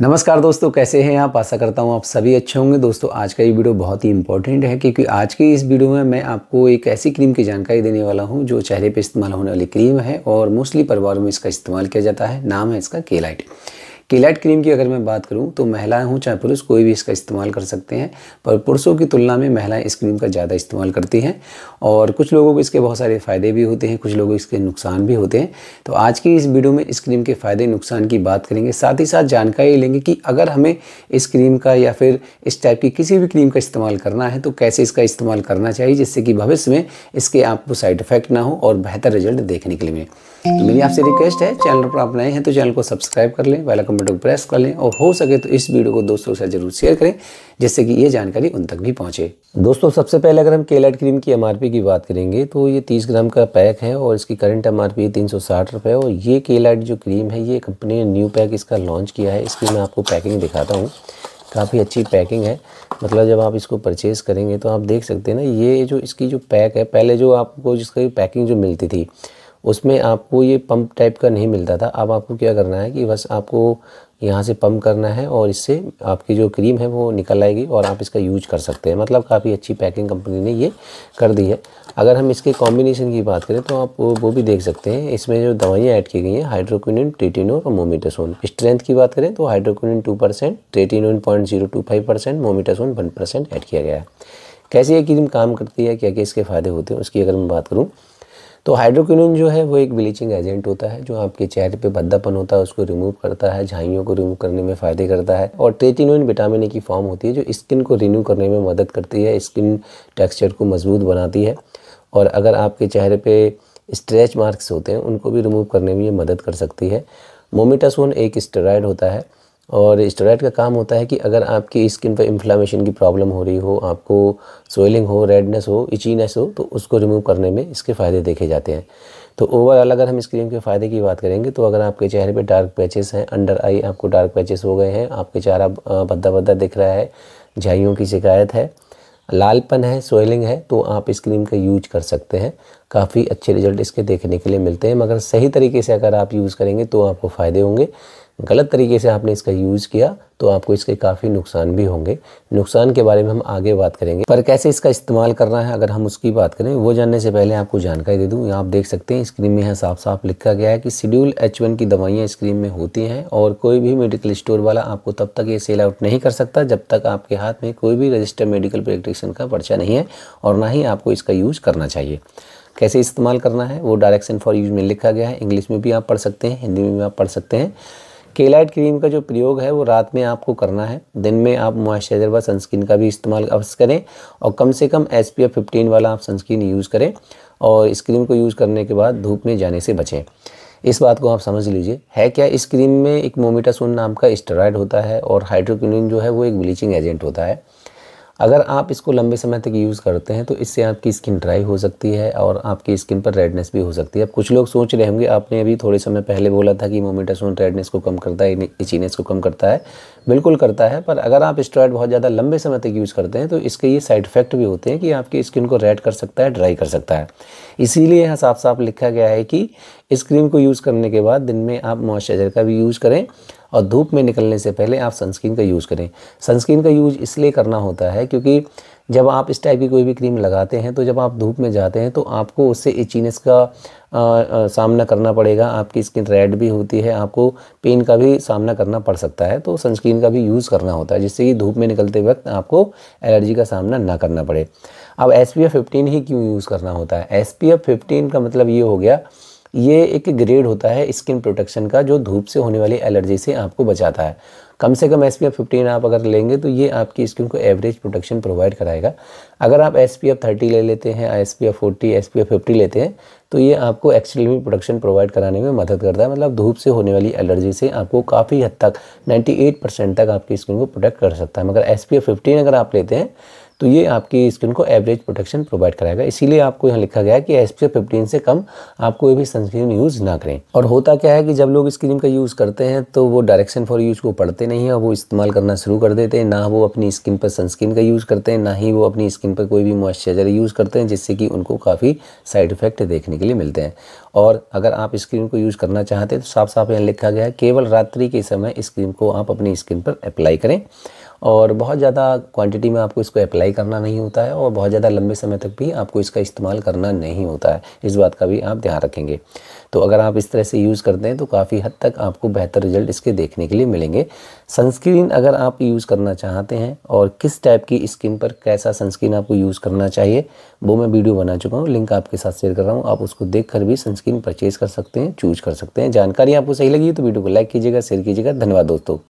नमस्कार दोस्तों कैसे हैं आप आशा करता हूं आप सभी अच्छे होंगे दोस्तों आज का ये वीडियो बहुत ही इंपॉर्टेंट है क्योंकि आज की इस वीडियो में मैं आपको एक ऐसी क्रीम की जानकारी देने वाला हूं जो चेहरे पे इस्तेमाल होने वाली क्रीम है और मोस्टली परिवारों में इसका इस्तेमाल किया जाता है नाम है इसका केलाइट केलाइट क्रीम की अगर मैं बात करूँ तो महिलाएं हों चाहे पुरुष कोई भी इसका इस्तेमाल कर सकते हैं पर पुरुषों की तुलना में महिलाएं इस क्रीम का ज़्यादा इस्तेमाल करती हैं और कुछ लोगों को इसके बहुत सारे फ़ायदे भी होते हैं कुछ लोगों इसके नुकसान भी होते हैं तो आज की इस वीडियो में इस क्रीम के फ़ायदे नुकसान की बात करेंगे साथ ही साथ जानकारी लेंगे कि अगर हमें इस क्रीम का या फिर इस टाइप की किसी भी क्रीम का इस्तेमाल करना है तो कैसे इसका इस्तेमाल करना चाहिए जिससे कि भविष्य में इसके आपको साइड इफ़ेक्ट ना हो और बेहतर रिजल्ट देखने के लिए मिले तो मेरी आपसे रिक्वेस्ट है चैनल पर आप नए हैं तो चैनल को सब्सक्राइब कर लें वाला कमेंट को प्रेस कर लें और हो सके तो इस वीडियो को दोस्तों के साथ जरूर शेयर करें जिससे कि ये जानकारी उन तक भी पहुंचे दोस्तों सबसे पहले अगर हम केलाइट क्रीम की एमआरपी की बात करेंगे तो ये 30 ग्राम का पैक है और इसकी करंट एम आर पी तीन है और ये केलाइट जो क्रीम है ये कंपनी ने न्यू पैक इसका लॉन्च किया है इसकी मैं आपको पैकिंग दिखाता हूँ काफ़ी अच्छी पैकिंग है मतलब जब आप इसको परचेज़ करेंगे तो आप देख सकते हैं ना ये जो इसकी जो पैक है पहले जो आपको जिसका पैकिंग जो मिलती थी उसमें आपको ये पंप टाइप का नहीं मिलता था अब आपको क्या करना है कि बस आपको यहाँ से पंप करना है और इससे आपकी जो क्रीम है वो निकल आएगी और आप इसका यूज कर सकते हैं मतलब काफ़ी अच्छी पैकिंग कंपनी ने ये कर दी है अगर हम इसके कॉम्बिनेशन की बात करें तो आप वो भी देख सकते हैं इसमें जो दवाइयाँ ऐड की गई हैं हाइड्रोक्विनिन ट्रेटिनोन और मोमिटासोन स्ट्रेंथ की बात करें तो hydroquinone two percent tretinoin point zero two five percent mometasone one percent add किया गया है कैसे ये क्रीम काम करती है क्या क्या इसके फ़ायदे होते हैं उसकी अगर मैं बात करूँ तो हाइड्रोकिन जो है वो एक ब्लीचिंग एजेंट होता है जो आपके चेहरे पे भद्दापन होता है उसको रिमूव करता है झाइयों को रिमूव करने में फ़ायदे करता है और ट्रेटिनोइन विटामिन की फॉर्म होती है जो स्किन को रिन्यू करने में मदद करती है स्किन टेक्स्चर को मजबूत बनाती है और अगर आपके चेहरे पर स्ट्रेच मार्क्स होते हैं उनको भी रिमूव करने में ये मदद कर सकती है मोमिटासोन एक स्टेराइड होता है और स्टोराइड का काम होता है कि अगर आपकी स्किन पर इन्फ्लामेशन की प्रॉब्लम हो रही हो आपको सोइलिंग हो रेडनेस हो इचीनेस हो तो उसको रिमूव करने में इसके फ़ायदे देखे जाते हैं तो ओवरऑल अगर हम इस क्रीम के फ़ायदे की बात करेंगे तो अगर आपके चेहरे पे डार्क पैचेस हैं अंडर आई आपको डार्क पैचेस हो गए हैं आपके चेहरा भद्दा भद्दा दिख रहा है झाइयों की शिकायत है लालपन है सोइलिंग है तो आप इस क्रीम का यूज कर सकते हैं काफ़ी अच्छे रिजल्ट इसके देखने के लिए मिलते हैं मगर सही तरीके से अगर आप यूज़ करेंगे तो आपको फ़ायदे होंगे गलत तरीके से आपने इसका यूज़ किया तो आपको इसके काफ़ी नुकसान भी होंगे नुकसान के बारे में हम आगे बात करेंगे पर कैसे इसका इस्तेमाल करना है अगर हम उसकी बात करें वो जानने से पहले आपको जानकारी दे दूँ आप देख सकते हैं स्क्रीन में यहाँ साफ साफ लिखा गया है कि शेड्यूल एच की दवाइयाँ स्क्रीन में होती हैं और कोई भी मेडिकल स्टोर वाला आपको तब तक ये सेल आउट नहीं कर सकता जब तक आपके हाथ में कोई भी रजिस्टर्ड मेडिकल प्रैक्टिशन का पर्चा नहीं है और ना ही आपको इसका यूज़ करना चाहिए कैसे इस्तेमाल करना है वो डायरेक्शन फॉर यूज में लिखा गया है इंग्लिश में भी आप पढ़ सकते हैं हिंदी में भी आप पढ़ सकते हैं केलाइट क्रीम का जो प्रयोग है वो रात में आपको करना है दिन में आप मॉइस्चराइज़र व सनस्क्रीन का भी इस्तेमाल अवश्य करें और कम से कम एस पी एफ फिफ्टीन वाला आप सनस्क्रीन यूज़ करें और इस क्रीम को यूज़ करने के बाद धूप में जाने से बचें इस बात को आप समझ लीजिए है क्या इस क्रीम में एक मोमिटासन नाम का स्टेराइड होता है और हाइड्रोक्न जो है वो एक ब्लीचिंग एजेंट होता है अगर आप इसको लंबे समय तक यूज़ करते हैं तो इससे आपकी स्किन ड्राई हो सकती है और आपकी स्किन पर रेडनेस भी हो सकती है अब कुछ लोग सोच रहे होंगे आपने अभी थोड़े समय पहले बोला था कि मोमिटासोन रेडनेस को कम करता है इचीनेस को कम करता है बिल्कुल करता है पर अगर आप स्टेरॉयड बहुत ज़्यादा लंबे समय तक यूज़ करते हैं तो इसके ये साइड इफेक्ट भी होते हैं कि आपकी स्किन को रेड कर सकता है ड्राई कर सकता है इसीलिए यहाँ साफ साफ लिखा गया है कि इस क्रीम को यूज़ करने के बाद दिन में आप मॉइस्चराइज़र का भी यूज़ करें और धूप में निकलने से पहले आप सनस्क्रीन का यूज़ करें सनस्क्रीन का यूज़ इसलिए करना होता है क्योंकि जब आप इस टाइप की कोई भी क्रीम लगाते हैं तो जब आप धूप में जाते हैं तो आपको उससे इचीनेस का आ, आ, सामना करना पड़ेगा आपकी स्किन रेड भी होती है आपको पेन का भी सामना करना पड़ सकता है तो सनस्क्रीन का भी यूज़ करना होता है जिससे कि धूप में निकलते वक्त आपको एलर्जी का सामना ना करना पड़े अब एस पी एफ़ फिफ्टीन ही क्यों यूज़ करना होता है एस पी एफ़ फिफ्टीन का मतलब ये हो गया ये एक ग्रेड होता है स्किन प्रोटेक्शन का जो धूप से होने वाली एलर्जी से आपको बचाता है कम से कम एस पी एफ फिफ्टीन आप अगर लेंगे तो ये आपकी स्किन को एवरेज प्रोटेक्शन प्रोवाइड कराएगा अगर आप एस पी एफ थर्टी ले लेते हैं S P F forty S P F fifty लेते हैं तो ये आपको एक्चुअली प्रोटेक्शन प्रोवाइड कराने में मदद करता है मतलब धूप से होने वाली एलर्जी से आपको काफ़ी हद तक नाइन्टी एट परसेंट तक आपकी स्किन को प्रोटेक्ट कर सकता है मगर एस पी एफ फिफ्टीन अगर आप लेते हैं तो ये आपकी स्किन को एवरेज प्रोटेक्शन प्रोवाइड कराएगा इसीलिए आपको यहाँ लिखा गया है कि एस पी से कम आप कोई भी सनस्क्रीन यूज़ ना करें और होता क्या है कि जब लोग इस क्रीम का यूज़ करते हैं तो वो डायरेक्शन फॉर यूज़ को पढ़ते नहीं है और वो इस्तेमाल करना शुरू कर देते हैं ना वो अपनी स्किन पर सनस्क्रीन का यूज़ करते हैं ना ही वो अपनी स्किन पर कोई भी मॉइस्चराइजर यूज़ करते हैं जिससे कि उनको काफ़ी साइड इफ़ेक्ट देखने के लिए मिलते हैं और अगर आप इस क्रीम को यूज़ करना चाहते हैं तो साफ साफ यहाँ लिखा गया है केवल रात्रि के समय इस क्रीम को आप अपनी स्किन पर अप्लाई करें और बहुत ज़्यादा क्वांटिटी में आपको इसको अप्लाई करना नहीं होता है और बहुत ज़्यादा लंबे समय तक भी आपको इसका इस्तेमाल करना नहीं होता है इस बात का भी आप ध्यान रखेंगे तो अगर आप इस तरह से यूज़ करते हैं तो काफ़ी हद तक आपको बेहतर रिजल्ट इसके देखने के लिए मिलेंगे सनस्क्रीन अगर आप यूज़ करना चाहते हैं और किस टाइप की स्किन पर कैसा सनस्क्रीन आपको यूज़ करना चाहिए वो मैं वीडियो बना चुका हूँ लिंक आपके साथ शेयर कर रहा हूँ आप उसको देख कर भी सनस्क्रीन परचेज़ कर सकते हैं चूज कर सकते हैं जानकारी आपको सही लगी तो वीडियो को लाइक कीजिएगा शेयर कीजिएगा धन्यवाद दोस्तों